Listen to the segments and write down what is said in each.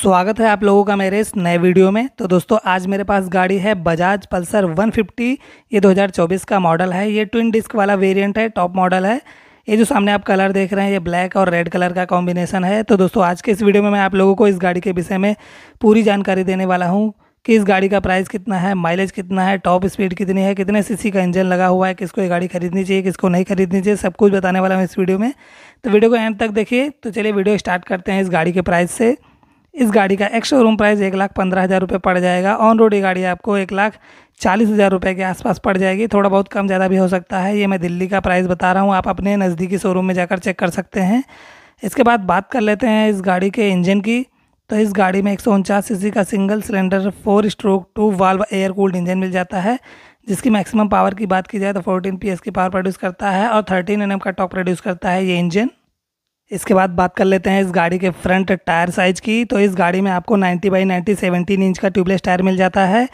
स्वागत है आप लोगों का मेरे इस नए वीडियो में तो दोस्तों आज मेरे पास गाड़ी है बजाज पल्सर 150 ये 2024 का मॉडल है ये ट्विन डिस्क वाला वेरिएंट है टॉप मॉडल है ये जो सामने आप कलर देख रहे हैं ये ब्लैक और रेड कलर का कॉम्बिनेशन है तो दोस्तों आज के इस वीडियो में मैं आप लोगों को इस गाड़ी के विषय में पूरी जानकारी देने वाला हूँ कि इस गाड़ी का प्राइस कितना है माइलेज कितना है टॉप स्पीड कितनी है कितने सीसी का इंजन लगा हुआ है किसको ये गाड़ी खरीदनी चाहिए किसको नहीं खरीदनी चाहिए सब कुछ बताने वाला हूँ इस वीडियो में तो वीडियो को एंड तक देखिए तो चलिए वीडियो स्टार्ट करते हैं इस गाड़ी के प्राइस से इस गाड़ी का एक्स शोरूम प्राइस एक लाख पंद्रह हज़ार रुपये पड़ जाएगा ऑन रोड ये गाड़ी आपको एक लाख चालीस हज़ार रुपये के आसपास पड़ जाएगी थोड़ा बहुत कम ज़्यादा भी हो सकता है ये मैं दिल्ली का प्राइस बता रहा हूँ आप अपने नज़दीकी शोरूम में जाकर चेक कर सकते हैं इसके बाद बात कर लेते हैं इस गाड़ी के इंजन की तो इस गाड़ी में एक सौ का single cylinder four stroke two valve air cooled engine मिल जाता है जिसकी मैक्सिमम पावर की बात की जाए तो 14 पीएस की पावर प्रोड्यूस करता है और 13 एनएम का टॉप प्रोड्यूस करता है ये इंजन इसके बाद बात कर लेते हैं इस गाड़ी के फ्रंट टायर साइज़ की तो इस गाड़ी में आपको 90 बाई 90 17 इंच का ट्यूबलेस टायर मिल जाता है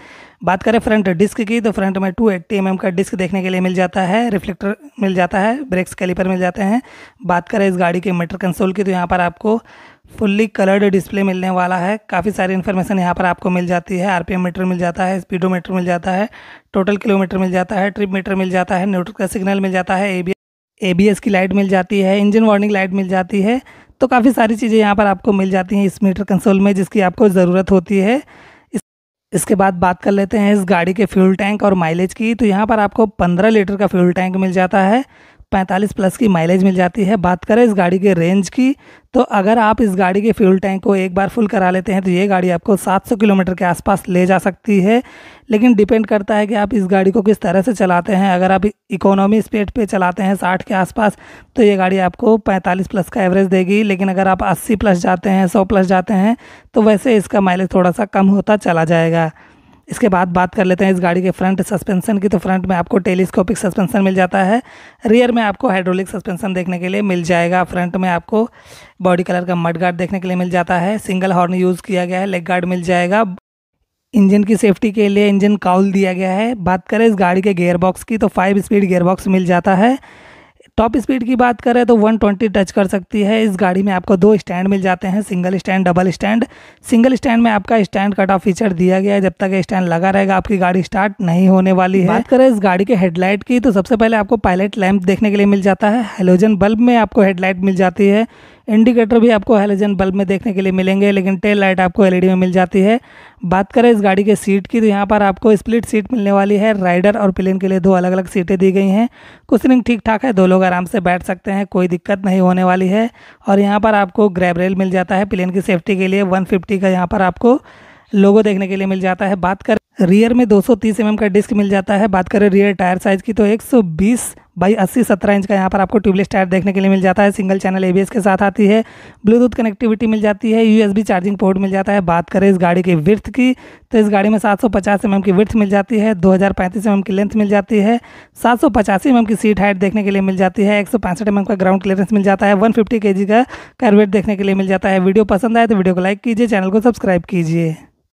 बात करें फ्रंट डिस्क की तो फ्रंट में 280 एट्टी mm का डिस्क देखने के लिए मिल जाता है रिफ्लेक्टर मिल जाता है ब्रेक्स कैलिपर मिल जाते हैं बात करें इस गाड़ी के मीटर कंसोल की तो यहाँ पर आपको फुल्ली कलर्ड डिस्प्ले मिलने वाला है काफ़ी सारी इन्फॉर्मेशन यहाँ पर आपको मिल जाती है आरपीएम मीटर मिल जाता है स्पीडोमीटर मिल जाता है टोटल किलोमीटर मिल जाता है ट्रिप मीटर मिल जाता है न्यूट्रल का सिग्नल मिल जाता है ए एबीएस की लाइट मिल जाती है इंजन वार्निंग लाइट मिल जाती है तो काफ़ी सारी चीज़ें यहाँ पर आपको मिल जाती हैं इस मीटर कंसोल में जिसकी आपको ज़रूरत होती है इस, इसके बाद बात कर लेते हैं इस गाड़ी के फ्यूल टैंक और माइलेज की तो यहाँ पर आपको 15 लीटर का फ्यूल टैंक मिल जाता है 45 प्लस की माइलेज मिल जाती है बात करें इस गाड़ी के रेंज की तो अगर आप इस गाड़ी के फ्यूल टैंक को एक बार फुल करा लेते हैं तो ये गाड़ी आपको 700 किलोमीटर के आसपास ले जा सकती है लेकिन डिपेंड करता है कि आप इस गाड़ी को किस तरह से चलाते हैं अगर आप इकोनॉमी स्पीड पे चलाते हैं 60 के आसपास तो ये गाड़ी आपको 45 प्लस का एवरेज देगी लेकिन अगर आप अस्सी प्लस जाते हैं सौ प्लस जाते हैं तो वैसे इसका माइलेज थोड़ा सा कम होता चला जाएगा इसके बाद बात कर लेते हैं इस गाड़ी के फ्रंट सस्पेंशन की तो फ्रंट में आपको टेलीस्कोपिक सस्पेंशन मिल जाता है रियर में आपको हाइड्रोलिक सस्पेंशन देखने के लिए मिल जाएगा फ्रंट में आपको बॉडी कलर का मड गार्ड देखने के लिए मिल जाता है सिंगल हॉर्न यूज़ किया गया है लेग गार्ड मिल जाएगा इंजन की सेफ्टी के लिए इंजन काउल दिया गया है बात करें इस गाड़ी के गेयरबॉक्स की तो फाइव स्पीड गेयरबॉक्स मिल जाता है टॉप स्पीड की बात करें तो 120 टच कर सकती है इस गाड़ी में आपको दो स्टैंड मिल जाते हैं single stand double stand single stand में आपका स्टैंड कट ऑफ फीचर दिया गया है जब तक स्टैंड लगा रहेगा आपकी गाड़ी स्टार्ट नहीं होने वाली है बात करें इस गाड़ी के हेडलाइट की तो सबसे पहले आपको पायलट लैम्प देखने के लिए मिल जाता है हेलोजन बल्ब में आपको हेडलाइट मिल जाती है इंडिकेटर भी आपको हेलोजन बल्ब में देखने के लिए मिलेंगे लेकिन टेल लाइट आपको एलईडी में मिल जाती है बात करें इस गाड़ी के सीट की तो यहाँ पर आपको स्प्लिट सीट मिलने वाली है राइडर और प्लेन के लिए दो अलग अलग सीटें दी गई हैं कुशनिंग ठीक ठाक है दो लोग आराम से बैठ सकते हैं कोई दिक्कत नहीं होने वाली है और यहाँ पर आपको ग्रैब रेल मिल जाता है प्लेन की सेफ्टी के लिए वन का यहाँ पर आपको लोगो देखने के लिए मिल जाता है बात करें रियर में 230 एम mm का डिस्क मिल जाता है बात करें रियर टायर साइज़ की तो 120 बाई अस्सी सत्रह इंच का यहाँ पर आपको ट्यूबलेस टायर देखने के लिए मिल जाता है सिंगल चैनल ए के साथ आती है ब्लूटूथ कनेक्टिविटी मिल जाती है यू चार्जिंग पोर्ट मिल जाता है बात करें इस गाड़ी की विर्थ की तो इस गाड़ी में 750 सौ mm की विर्थ मिल जाती है 2035 mm की लेंथ मिल जाती है सात सौ mm की सीट हाइट देखने के लिए मिल जाती है एक सौ mm का ग्राउंड क्लियरेंस मिल जाता है वन फिफ्टी का कैरवेट देखने के लिए मिल जाता है वीडियो पसंद आए तो वीडियो को लाइक कीजिए चैनल को सब्सक्राइब कीजिए